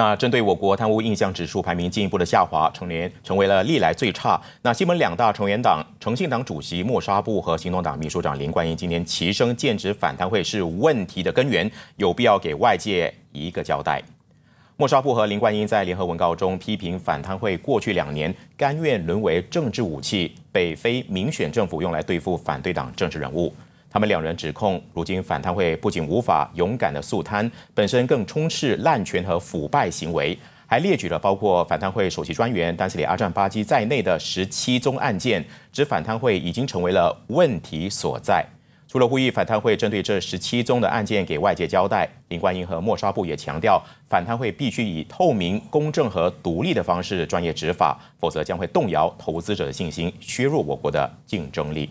那针对我国贪污印象指数排名进一步的下滑，成年成为了历来最差。那西盟两大成员党诚信党主席莫沙布和行动党秘书长林冠英今天齐声剑指反贪会是问题的根源，有必要给外界一个交代。莫沙布和林冠英在联合文告中批评反贪会过去两年甘愿沦为政治武器，被非民选政府用来对付反对党政治人物。他们两人指控，如今反贪会不仅无法勇敢的肃贪，本身更充斥滥权和腐败行为，还列举了包括反贪会首席专员丹斯里阿占巴基在内的十七宗案件，指反贪会已经成为了问题所在。除了呼吁反贪会针对这十七宗的案件给外界交代，林冠英和莫沙布也强调，反贪会必须以透明、公正和独立的方式专业执法，否则将会动摇投资者的信心，削弱我国的竞争力。